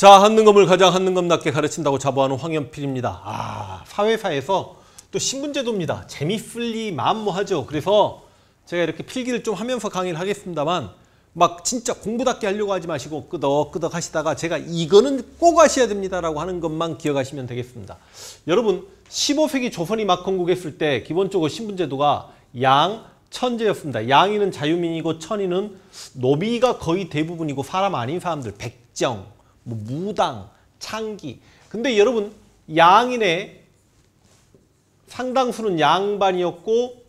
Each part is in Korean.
자, 한능검을 가장 한능검답게 가르친다고 자부하는 황현필입니다. 아, 사회사에서 또 신분제도입니다. 재미풀리 만무하죠. 뭐 그래서 제가 이렇게 필기를 좀 하면서 강의를 하겠습니다만 막 진짜 공부답게 하려고 하지 마시고 끄덕끄덕 하시다가 제가 이거는 꼭 하셔야 됩니다라고 하는 것만 기억하시면 되겠습니다. 여러분 15세기 조선이 막 건국했을 때 기본적으로 신분제도가 양, 천제였습니다. 양인은 자유민이고 천인은 노비가 거의 대부분이고 사람 아닌 사람들 백정, 뭐 무당, 창기. 근데 여러분 양인의 상당수는 양반이었고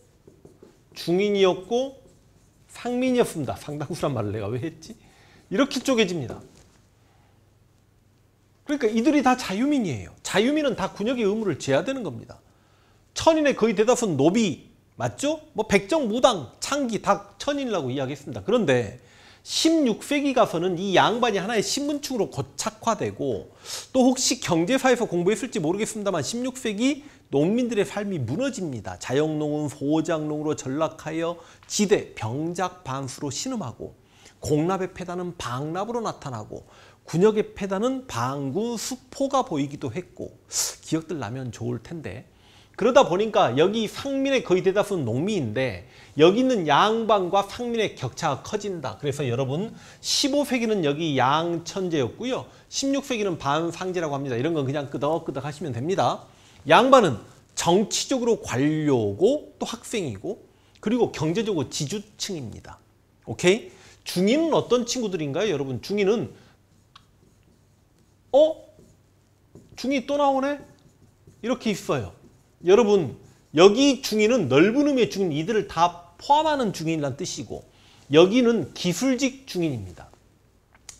중인이었고 상민이었습니다. 상당수란 말을 내가 왜 했지? 이렇게 쪼개집니다. 그러니까 이들이 다 자유민이에요. 자유민은 다 군역의 의무를 져야 되는 겁니다. 천인의 거의 대다수는 노비, 맞죠? 뭐 백정, 무당, 창기 다 천인이라고 이야기했습니다. 그런데 16세기 가서는 이 양반이 하나의 신분층으로 고착화되고 또 혹시 경제사에서 공부했을지 모르겠습니다만 16세기 농민들의 삶이 무너집니다. 자영농은 소장농으로 전락하여 지대 병작 반수로 신음하고 공납의 패단은 방납으로 나타나고 군역의 패단은 방군 수포가 보이기도 했고 기억들 나면 좋을 텐데 그러다 보니까 여기 상민의 거의 대다수는 농민인데 여기 있는 양반과 상민의 격차가 커진다. 그래서 여러분 15세기는 여기 양천제였고요. 16세기는 반상제라고 합니다. 이런 건 그냥 끄덕끄덕 하시면 됩니다. 양반은 정치적으로 관료고 또 학생이고 그리고 경제적으로 지주층입니다. 오케이? 중인은 어떤 친구들인가요? 여러분 중인은 어? 중이 또 나오네? 이렇게 있어요. 여러분 여기 중인은 넓은 의미의 중인 이들을 다 포함하는 중인이란 뜻이고 여기는 기술직 중인입니다.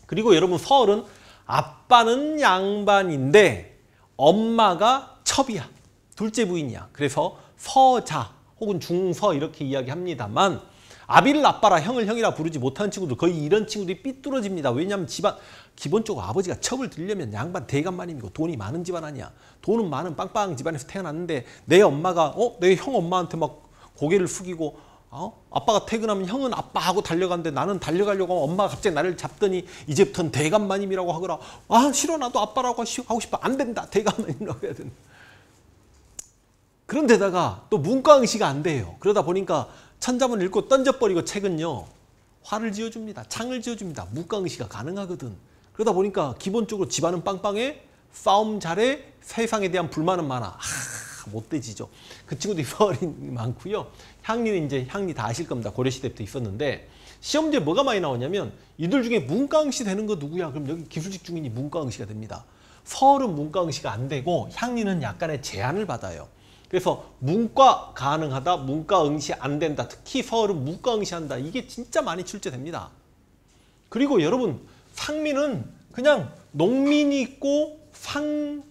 그리고 여러분 서울은 아빠는 양반인데 엄마가 첩이야. 둘째 부인이야. 그래서 서자 혹은 중서 이렇게 이야기합니다만 아비를 아빠라 형을 형이라 부르지 못하는 친구들 거의 이런 친구들이 삐뚤어집니다. 왜냐하면 집안 기본적으로 아버지가 첩을 들려면 양반 대감만이고 돈이 많은 집안 아니야. 돈은 많은 빵빵 집안에서 태어났는데 내 엄마가 어 내 형 엄마한테 막 고개를 숙이고 어? 아빠가 퇴근하면 형은 아빠하고 달려가는데 나는 달려가려고 하면 엄마가 갑자기 나를 잡더니 이제부터는 대감마님이라고 하거라. 아 싫어 나도 아빠라고 하고 싶어. 안 된다. 대감마님이라고 해야 된다. 그런데다가 또 문과 응시가 안 돼요. 그러다 보니까 천자문 읽고 던져버리고 책은요. 화를 지어줍니다. 창을 지어줍니다. 문과 응시가 가능하거든. 그러다 보니까 기본적으로 집안은 빵빵해, 싸움 잘해, 세상에 대한 불만은 많아. 하, 못돼지죠그 친구도 썰이 많고요. 향리는 이제 향리 다 아실 겁니다. 고려시대 부터 있었는데 시험지에 뭐가 많이 나오냐면 이들 중에 문과응시 되는 거 누구야? 그럼 여기 기술직 중인이 문과응시가 됩니다. 서울은 문과응시가 안 되고 향리는 약간의 제한을 받아요. 그래서 문과 가능하다, 문과 응시 안 된다. 특히 서울은 문과 응시한다. 이게 진짜 많이 출제됩니다. 그리고 여러분 상민은 그냥 농민이 있고 상인이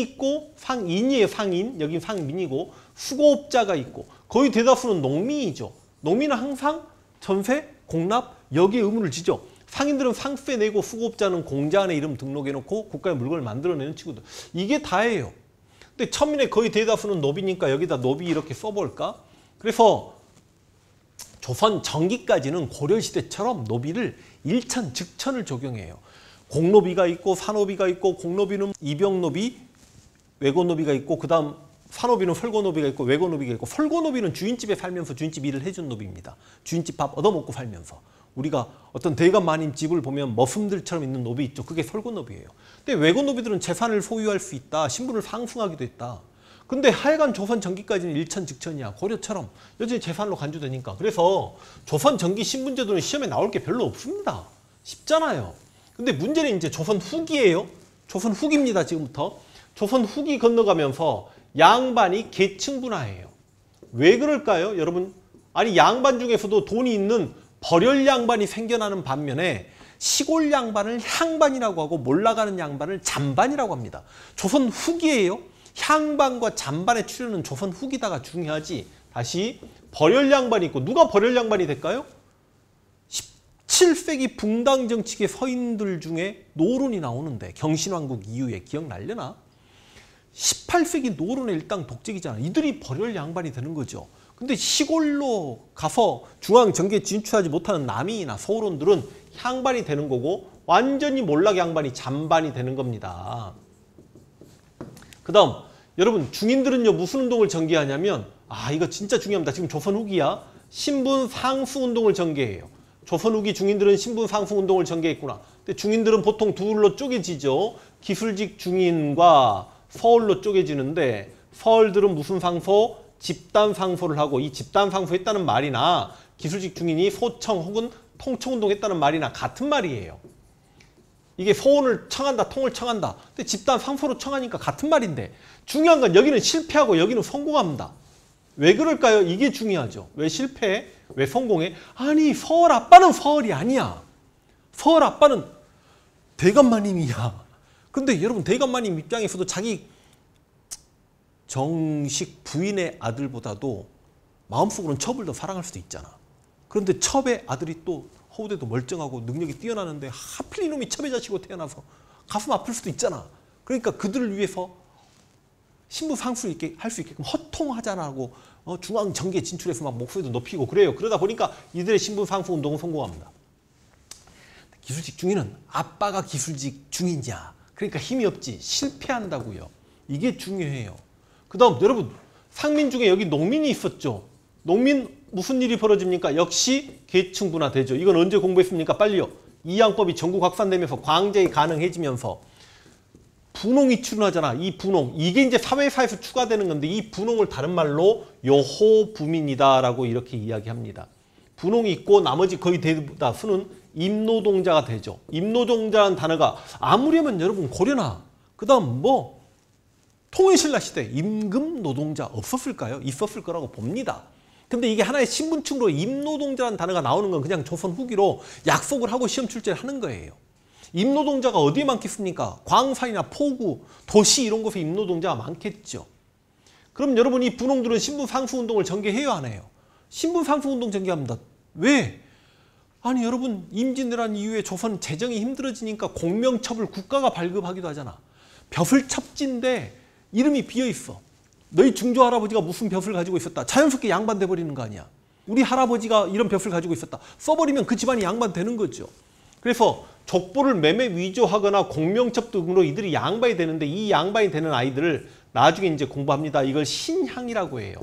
있고 상인이에 상인. 여긴 상민이고 수고업자가 있고 거의 대다수는 농민이죠. 농민은 항상 전세, 공납 여기에 의무를 지죠. 상인들은 상세 내고 수고업자는 공자 안에 이름 등록해놓고 국가의 물건을 만들어내는 친구들. 이게 다예요. 근데 천민의 거의 대다수는 노비니까 여기다 노비 이렇게 써볼까? 그래서 조선 전기까지는 고려시대처럼 노비를 일천 즉천을 적용해요. 공노비가 있고 산노비가 있고 공노비는 이병노비, 외고노비가 있고 그 다음 산노비는 설고노비가 있고 외고노비가 있고 설고노비는 주인집에 살면서 주인집 일을 해준 노비입니다. 주인집 밥 얻어먹고 살면서. 우리가 어떤 대감마님 집을 보면 머슴들처럼 있는 노비 있죠. 그게 설고노비예요. 근데 외고노비들은 재산을 소유할 수 있다. 신분을 상승하기도 했다. 근데 하여간 조선 전기까지는 일천 직천이야. 고려처럼 여전히 재산으로 간주되니까. 그래서 조선 전기 신분제도는 시험에 나올 게 별로 없습니다. 쉽잖아요. 근데 문제는 이제 조선 후기예요. 조선 후기입니다. 지금부터. 조선 후기 건너가면서 양반이 계층 분화해요왜 그럴까요? 여러분 아니 양반 중에서도 돈이 있는 버려일 양반이 생겨나는 반면에 시골 양반을 향반이라고 하고 몰라가는 양반을 잔반이라고 합니다. 조선 후기에요. 향반과 잔반의 출현은 조선 후기다가 중요하지. 다시 버려일 양반이 있고 누가 버려일 양반이 될까요? 17세기 붕당 정치계 서인들 중에 노론이 나오는데 경신왕국 이후에 기억날려나? 18세기 노론의 일당 독재기잖아. 이들이 버려일 양반이 되는 거죠. 근데 시골로 가서 중앙 정계에 진출하지 못하는 남이나 서울원들은 향반이 되는 거고 완전히 몰락 양반이 잔반이 되는 겁니다. 그 다음 여러분 중인들은요 무슨 운동을 전개하냐면 아 이거 진짜 중요합니다. 지금 조선 후기야 신분 상수 운동을 전개해요. 조선 후기 중인들은 신분 상수 운동을 전개했구나. 근데 중인들은 보통 둘로 쪼개지죠. 기술직 중인과 서울로 쪼개지는데 서울들은 무슨 상소? 집단 상소를 하고 이 집단 상소했다는 말이나 기술직 중인이 소청 혹은 통청운동했다는 말이나 같은 말이에요. 이게 소원을 청한다, 통을 청한다. 근데 집단 상소로 청하니까 같은 말인데 중요한 건 여기는 실패하고 여기는 성공합니다. 왜 그럴까요? 이게 중요하죠. 왜 실패해? 왜 성공해? 아니 서울 아빠는 서울이 아니야. 서울 아빠는 대감마님이야. 근데 여러분 대감마님 입장에서도 자기 정식 부인의 아들보다도 마음속으로는 첩을 더 사랑할 수도 있잖아. 그런데 첩의 아들이 또 허우대도 멀쩡하고 능력이 뛰어나는데 하필 이놈이 첩의 자식으로 태어나서 가슴 아플 수도 있잖아. 그러니까 그들을 위해서 신부 상수 있게 할 수 있게끔 허통하자라고 어, 중앙 정계 진출해서 막 목소리도 높이고 그래요. 그러다 보니까 이들의 신분 상수 운동은 성공합니다. 기술직 중인은 아빠가 기술직 중이냐. 그러니까 힘이 없지. 실패한다고요. 이게 중요해요. 그 다음 여러분 상민 중에 여기 농민이 있었죠. 농민 무슨 일이 벌어집니까? 역시 계층분화 되죠. 이건 언제 공부했습니까? 빨리요. 이양법이 전국 확산되면서 광쟁이 가능해지면서 분홍이 출현하잖아. 이 분홍. 이게 이제 사회사에서 추가되는 건데 이 분홍을 다른 말로 여호부민이다라고 이렇게 이야기합니다. 분홍이 있고 나머지 거의 대부 수는 임노동자가 되죠. 임노동자란 단어가 아무리 하면 여러분 고려나 그 다음 뭐 통일신라 시대 임금 노동자 없었을까요? 있었을 거라고 봅니다. 근데 이게 하나의 신분층으로 임노동자라는 단어가 나오는 건 그냥 조선 후기로 약속을 하고 시험 출제를 하는 거예요. 임노동자가 어디에 많겠습니까? 광산이나 포구, 도시 이런 곳에 임노동자가 많겠죠. 그럼 여러분이 분홍들은 신분상수운동을 전개해요안해요 신분상수운동 전개합니다. 왜? 아니 여러분 임진왜란 이후에 조선 재정이 힘들어지니까 공명첩을 국가가 발급하기도 하잖아. 벼슬 첩진데 이름이 비어있어. 너희 중조할아버지가 무슨 벼슬 가지고 있었다. 자연스럽게 양반돼 버리는 거 아니야. 우리 할아버지가 이런 벼슬 가지고 있었다. 써버리면 그 집안이 양반되는 거죠. 그래서 족보를 매매 위조하거나 공명첩 등으로 이들이 양반이 되는데 이 양반이 되는 아이들을 나중에 이제 공부합니다. 이걸 신향이라고 해요.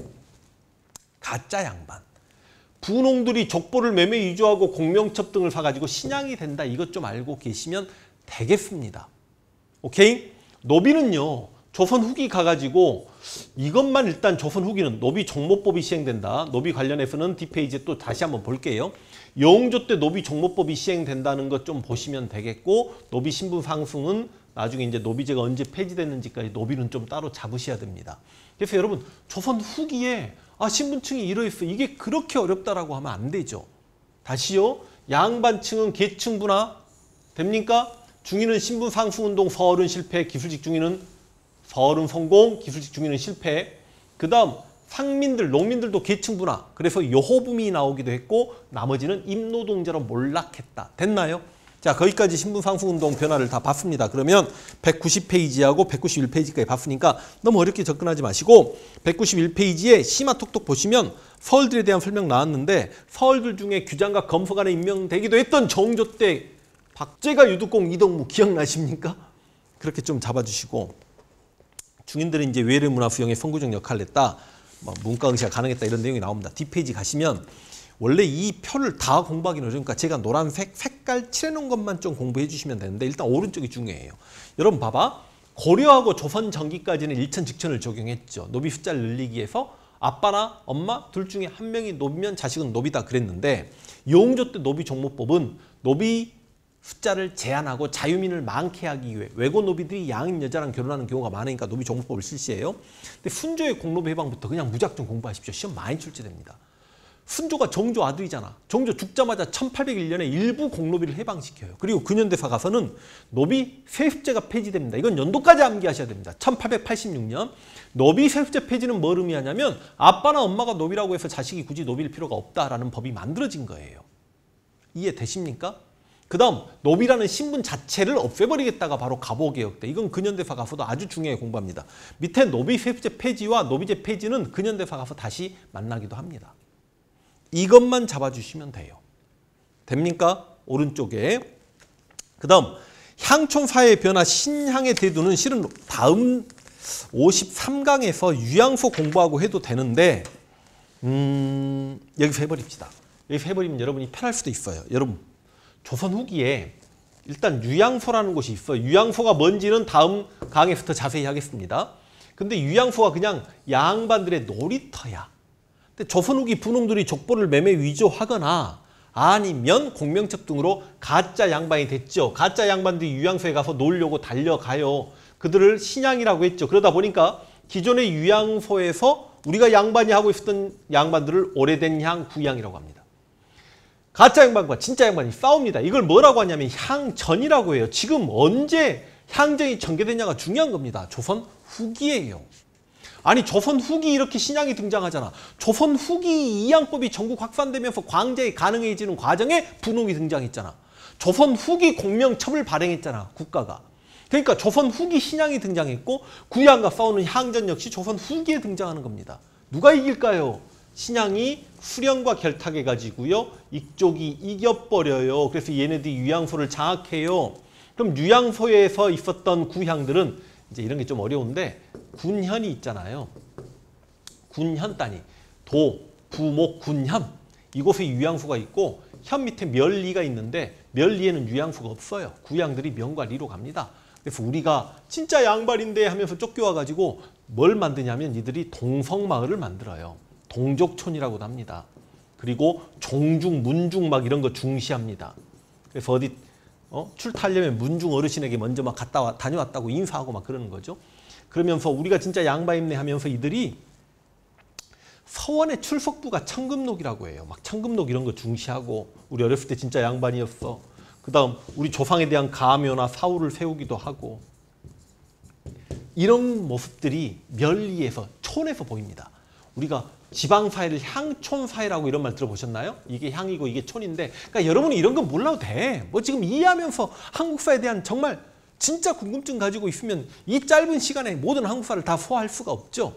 가짜 양반. 분홍들이 족보를 매매 위조하고 공명첩 등을 사가지고 신양이 된다. 이것 좀 알고 계시면 되겠습니다. 오케이? 노비는요. 조선 후기 가가지고 이것만 일단 조선 후기는 노비 종모법이 시행된다. 노비 관련해서는 뒷페이지에 또 다시 한번 볼게요. 영조때 노비 종모법이 시행된다는 것 좀 보시면 되겠고 노비 신분 상승은 나중에 이제 노비제가 언제 폐지됐는지까지 노비는 좀 따로 잡으셔야 됩니다. 그래서 여러분 조선 후기에 아 신분층이 이러했어 이게 그렇게 어렵다라고 하면 안 되죠. 다시요 양반층은 계층 분화 됩니까? 중위는 신분 상승 운동 서울은 실패 기술직 중위는 서울은 성공, 기술직 중민은 실패. 그 다음 상민들, 농민들도 계층분화. 그래서 여호붐이 나오기도 했고 나머지는 임노동자로 몰락했다. 됐나요? 자 거기까지 신분상승운동 변화를 다 봤습니다. 그러면 190페이지하고 191페이지까지 봤으니까 너무 어렵게 접근하지 마시고 191페이지에 심화톡톡 보시면 서울들에 대한 설명 나왔는데 서울들 중에 규장과 검사관에 임명되기도 했던 정조 때 박제가 유두공 이동무 기억나십니까? 그렇게 좀 잡아주시고 중인들은 이제 외래 문화 수용의 선구적 역할을 했다. 뭐 문과 응시가 가능했다 이런 내용이 나옵니다. 뒷페이지 가시면 원래 이 표를 다 공부하기는 어려우니까 제가 노란색 색깔 칠해놓은 것만 좀 공부해 주시면 되는데 일단 오른쪽이 중요해요. 여러분 봐봐. 고려하고 조선 전기까지는 일천 직천을 적용했죠. 노비 숫자를 늘리기 위해서 아빠나 엄마 둘 중에 한 명이 노비면 자식은 노비다 그랬는데 용조때 노비 종목법은 노비 숫자를 제한하고 자유민을 많게 하기 위해 외고 노비들이 양인 여자랑 결혼하는 경우가 많으니까 노비 정보법을 실시해요. 근데 훈조의 공로비 해방부터 그냥 무작정 공부하십시오. 시험 많이 출제됩니다. 훈조가 정조 아들이잖아. 정조 죽자마자 1801년에 일부 공로비를 해방시켜요. 그리고 근현대사 가서는 노비 세습제가 폐지됩니다. 이건 연도까지 암기하셔야 됩니다. 1886년 노비 세습제 폐지는 뭘 의미하냐면 아빠나 엄마가 노비라고 해서 자식이 굳이 노비일 필요가 없다라는 법이 만들어진 거예요. 이해 되십니까? 그 다음 노비라는 신분 자체를 없애버리겠다가 바로 갑오개혁 때 이건 근현대사 가서도 아주 중요하게 공부합니다. 밑에 노비세제 폐지와 노비제 폐지는 근현대사 가서 다시 만나기도 합니다. 이것만 잡아주시면 돼요. 됩니까? 오른쪽에. 그 다음 향촌사의 변화 신향의 대두는 실은 다음 53강에서 유양소 공부하고 해도 되는데 음 여기서 해버립시다. 여기서 해버리면 여러분이 편할 수도 있어요. 여러분 조선 후기에 일단 유양소라는 곳이 있어요. 유양소가 뭔지는 다음 강에서 더 자세히 하겠습니다. 근데 유양소가 그냥 양반들의 놀이터야. 근데 조선 후기 분홍들이 족보를 매매 위조하거나 아니면 공명첩 등으로 가짜 양반이 됐죠. 가짜 양반들이 유양소에 가서 놀려고 달려가요. 그들을 신양이라고 했죠. 그러다 보니까 기존의 유양소에서 우리가 양반이 하고 있었던 양반들을 오래된 향, 구양이라고 합니다. 가짜 양반과 진짜 양반이 싸웁니다. 이걸 뭐라고 하냐면 향전이라고 해요. 지금 언제 향전이 전개되냐가 중요한 겁니다. 조선 후기에요 아니 조선 후기 이렇게 신양이 등장하잖아. 조선 후기 이양법이 전국 확산되면서 광제에 가능해지는 과정에 분홍이 등장했잖아. 조선 후기 공명첩을 발행했잖아. 국가가. 그러니까 조선 후기 신양이 등장했고 구양과 싸우는 향전 역시 조선 후기에 등장하는 겁니다. 누가 이길까요? 신양이 후련과 결탁해가지고요. 이쪽이 이겨버려요. 그래서 얘네들이 유양소를 장악해요. 그럼 유양소에서 있었던 구향들은 이제 이런 게 좀 어려운데 군현이 있잖아요. 군현 단위. 도, 부목, 군현. 이곳에 유양소가 있고 현 밑에 멸리가 있는데 멸리에는 유양소가 없어요. 구향들이 명과 리로 갑니다. 그래서 우리가 진짜 양발인데 하면서 쫓겨와가지고 뭘 만드냐면 이들이 동성마을을 만들어요. 동족촌이라고도 합니다. 그리고 종중, 문중 막 이런 거 중시합니다. 그래서 어디 어? 출타하려면 문중 어르신에게 먼저 막 갔다 와, 다녀왔다고 인사하고 막 그러는 거죠. 그러면서 우리가 진짜 양반입네 하면서 이들이 서원의 출석부가 청금록이라고 해요. 막 청금록 이런 거 중시하고 우리 어렸을 때 진짜 양반이었어. 그다음 우리 조상에 대한 가묘나 사우를 세우기도 하고 이런 모습들이 멸리에서 촌에서 보입니다. 우리가 지방사회를 향촌사회라고 이런 말 들어보셨나요? 이게 향이고 이게 촌인데 그러니까 여러분이 이런 건 몰라도 돼. 뭐 지금 이해하면서 한국사에 대한 정말 진짜 궁금증 가지고 있으면 이 짧은 시간에 모든 한국사를 다 소화할 수가 없죠.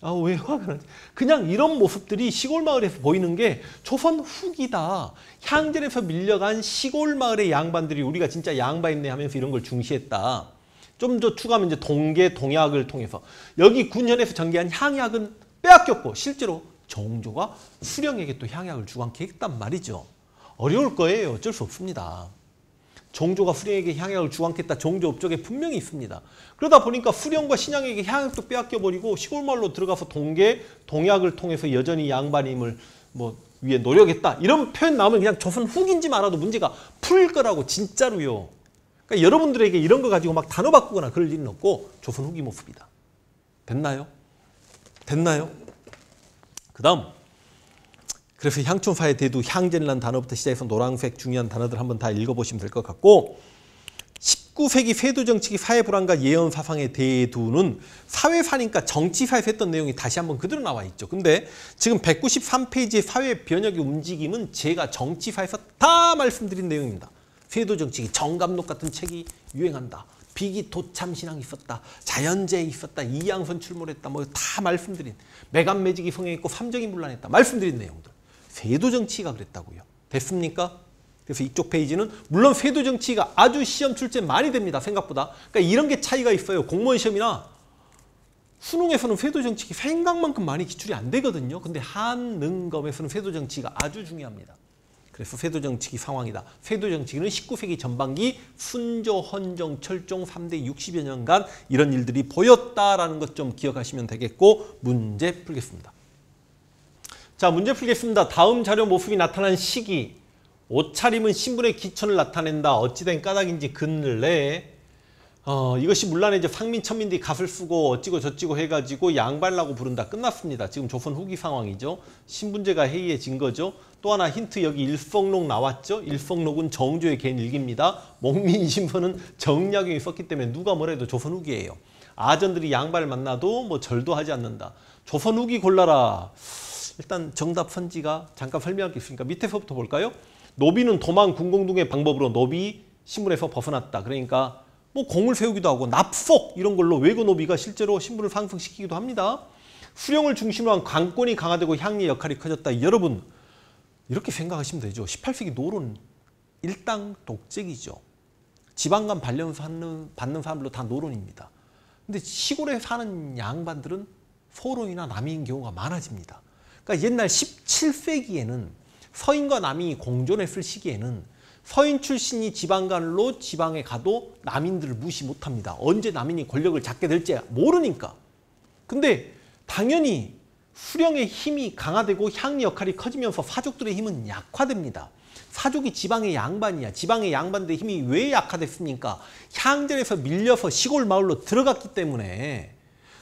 아, 왜 화가 나지? 그냥 이런 모습들이 시골 마을에서 보이는 게 조선 후기다. 향전에서 밀려간 시골 마을의 양반들이 우리가 진짜 양반인네 하면서 이런 걸 중시했다. 좀 더 추가하면 이제 동계 동약을 통해서 여기 군현에서 전개한 향약은 빼앗겼고 실제로 정조가 후령에게또 향약을 주관케 했단 말이죠. 어려울 거예요. 어쩔 수 없습니다. 정조가 후령에게 향약을 주관했다. 정조 업적에 분명히 있습니다. 그러다 보니까 후령과 신양에게 향약도 빼앗겨버리고 시골말로 들어가서 동계, 동약을 통해서 여전히 양반임을 뭐 위에 노력했다. 이런 표현 나오면 그냥 조선 후기인지 말아도 문제가 풀릴 거라고 진짜로요. 그러니까 여러분들에게 이런 거 가지고 막 단어 바꾸거나 그럴 일은 없고 조선 후기 모습이다. 됐나요? 됐나요? 그 다음 그래서 향촌사의 대두, 향진란 단어부터 시작해서 노랑색 중요한 단어들 한번 다 읽어보시면 될 것 같고 19세기 세도 정치기 사회 불안과 예언 사상의 대두는 사회 사니까 정치사에서 했던 내용이 다시 한번 그대로 나와 있죠. 근데 지금 193페이지의 사회 변혁의 움직임은 제가 정치사에서 다 말씀드린 내용입니다. 세도 정치기 정감독 같은 책이 유행한다. 비기 도참 신앙이 있었다. 자연재해 있었다. 이양선 출몰했다. 뭐 다 말씀드린 매감 매직이 성행했고 삼정이 물란했다. 말씀드린 내용들. 세도 정치가 그랬다고요. 됐습니까? 그래서 이쪽 페이지는 물론 세도 정치가 아주 시험 출제 많이 됩니다. 생각보다. 그러니까 이런 게 차이가 있어요. 공무원 시험이나 수능에서는 세도 정치가 생각만큼 많이 기출이 안 되거든요. 근데 한능검에서는 세도 정치가 아주 중요합니다. 그래서 세도 정치기 상황이다. 세도 정치기는 19세기 전반기 순조, 헌정, 철종 3대 60여 년간 이런 일들이 보였다라는 것 좀 기억하시면 되겠고 문제 풀겠습니다. 자, 문제 풀겠습니다. 다음 자료 모습이 나타난 시기. 옷차림은 신분의 기천을 나타낸다. 어찌된 까닭인지 근래 어, 이것이 물란에 이제 상민 천민들이 값을 쓰고 어찌고 저찌고 해가지고 양발라고 부른다. 끝났습니다. 지금 조선 후기 상황이죠. 신분제가 해이해진 거죠. 또 하나 힌트 여기 일성록 나왔죠. 일성록은 정조의 개인 일기입니다. 목민 신분은 정약용이 썼기 때문에 누가 뭐래도 조선 후기예요. 아전들이 양발 만나도 뭐 절도하지 않는다. 조선 후기 골라라. 일단 정답 선지가 잠깐 설명할 게 있으니까 밑에서부터 볼까요? 노비는 도망 군공둥의 방법으로 노비 신분에서 벗어났다. 그러니까 뭐 공을 세우기도 하고 납속 이런 걸로 외교 노비가 실제로 신분을 상승시키기도 합니다. 수령을 중심으로 한 관권이 강화되고 향리의 역할이 커졌다. 여러분 이렇게 생각하시면 되죠. 18세기 노론 일당 독재기죠. 지방간 발령 받는, 받는 사람들로다 노론입니다. 근데 시골에 사는 양반들은 서론이나 남인 경우가 많아집니다. 그러니까 옛날 17세기에는 서인과 남이 공존했을 시기에는 서인 출신이 지방관으로 지방에 가도 남인들을 무시 못합니다. 언제 남인이 권력을 잡게 될지 모르니까. 근데 당연히 수령의 힘이 강화되고 향리 역할이 커지면서 사족들의 힘은 약화됩니다. 사족이 지방의 양반이야. 지방의 양반들의 힘이 왜 약화됐습니까? 향전에서 밀려서 시골 마을로 들어갔기 때문에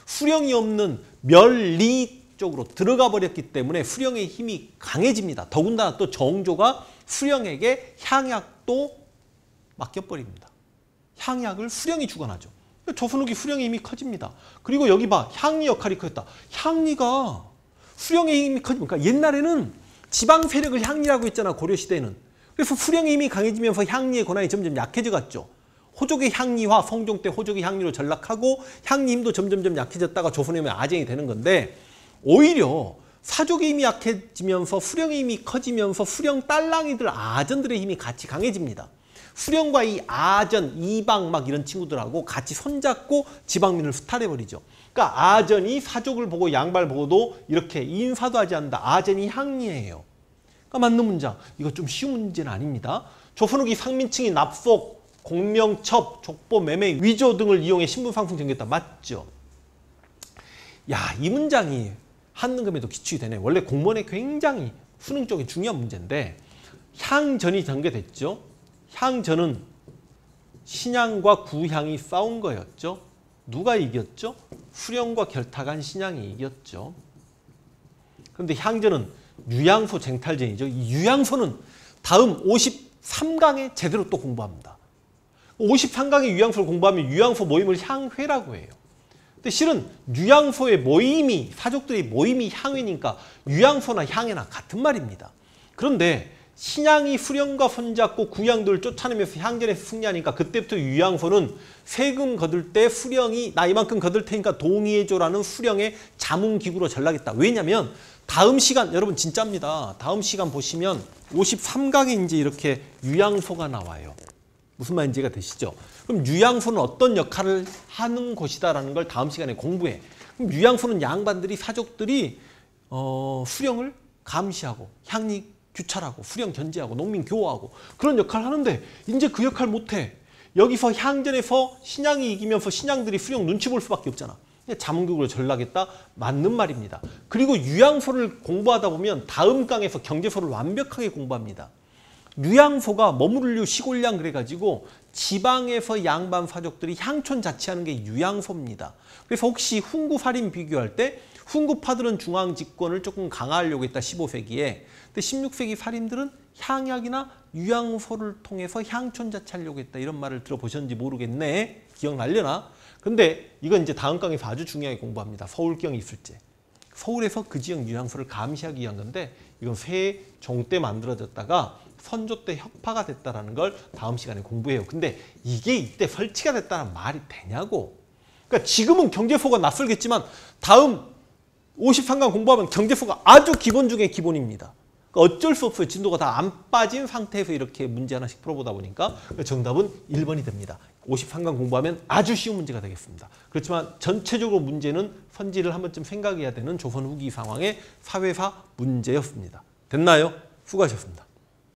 수령이 없는 멸리 쪽으로 들어가 버렸기 때문에 수령의 힘이 강해집니다. 더군다나 또 정조가 수령에게 향약도 맡겨버립니다. 향약을 수령이 주관하죠. 조선욱이 수령의 힘이 커집니다. 그리고 여기 봐. 향리 역할이 커졌다. 향리가 수령의 힘이 커집니까 그러니까 옛날에는 지방 세력을 향리라고 했잖아. 고려시대에는. 그래서 수령의 힘이 강해지면서 향리의 권한이 점점 약해져갔죠. 호족의 향리화, 성종 때 호족의 향리로 전락하고 향리 힘도 점점점 약해졌다가 조선의 아쟁이 되는 건데 오히려 사족의 힘이 약해지면서 수령의 힘이 커지면서 수령 딸랑이들 아전들의 힘이 같이 강해집니다. 수령과 이 아전, 이방 막 이런 친구들하고 같이 손잡고 지방민을 수탈해버리죠. 그러니까 아전이 사족을 보고 양발 보고도 이렇게 인사도 하지 않는다. 아전이 향리예요. 그러니까 맞는 문장. 이거 좀 쉬운 문제는 아닙니다. 조선후기 상민층이 납속, 공명첩, 족보, 매매, 위조 등을 이용해 신분상승 전개했다. 맞죠? 야, 이 문장이 한능금에도 기출이 되네. 원래 공무원의 굉장히 수능적인 중요한 문제인데 향전이 전개됐죠. 향전은 신양과 구향이 싸운 거였죠. 누가 이겼죠? 후령과 결탁한 신양이 이겼죠. 그런데 향전은 유양소 쟁탈전이죠. 이 유양소는 다음 53강에 제대로 또 공부합니다. 53강에 유양소를 공부하면 유양소 모임을 향회라고 해요. 근데 실은 유양소의 모임이 사족들의 모임이 향위니까 유양소나 향해나 같은 말입니다. 그런데 신양이 수령과 손잡고 구양들을 쫓아내면서 향전에서 승리하니까 그때부터 유양소는 세금 거둘 때 수령이 나 이만큼 거둘 테니까 동의해줘라는 수령의 자문기구로 전락했다. 왜냐면 다음 시간 여러분 진짜입니다. 다음 시간 보시면 53강에 이제 이렇게 유양소가 나와요. 무슨 말인지 가 되시죠? 그럼 유양소는 어떤 역할을 하는 곳이다라는 걸 다음 시간에 공부해. 그럼 유양소는 양반들이 사족들이 어, 수령을 감시하고 향리 규찰하고 수령 견제하고 농민 교화하고 그런 역할을 하는데 이제 그 역할 못해. 여기서 향전에서 신양이 이기면서 신양들이 수령 눈치 볼 수밖에 없잖아. 자문국로 전락했다 맞는 말입니다. 그리고 유양소를 공부하다 보면 다음 강에서 경제소를 완벽하게 공부합니다. 유양소가 머무를류 시골량 그래가지고 지방에서 양반 사족들이 향촌 자치하는 게 유양소입니다. 그래서 혹시 훈구 살인 비교할 때 훈구파들은 중앙 집권을 조금 강화하려고 했다 15세기에 근데 16세기 살인들은 향약이나 유양소를 통해서 향촌 자치하려고 했다 이런 말을 들어보셨는지 모르겠네 기억날려나? 근데 이건 이제 다음 강에서 의 아주 중요하게 공부합니다. 서울경 있을 때. 서울에서 그 지역 유향소를 감시하기 위한 건데 이건 새정때 만들어졌다가 선조 때 혁파가 됐다라는 걸 다음 시간에 공부해요. 근데 이게 이때 설치가 됐다는 말이 되냐고. 그러니까 지금은 경제소가 낯설겠지만 다음 53강 공부하면 경제소가 아주 기본 중에 기본입니다. 그러니까 어쩔 수 없어요. 진도가 다 안 빠진 상태에서 이렇게 문제 하나씩 풀어보다 보니까 그러니까 정답은 1번이 됩니다. 53강 공부하면 아주 쉬운 문제가 되겠습니다. 그렇지만 전체적으로 문제는 선지를 한 번쯤 생각해야 되는 조선 후기 상황의 사회사 문제였습니다. 됐나요? 수고하셨습니다.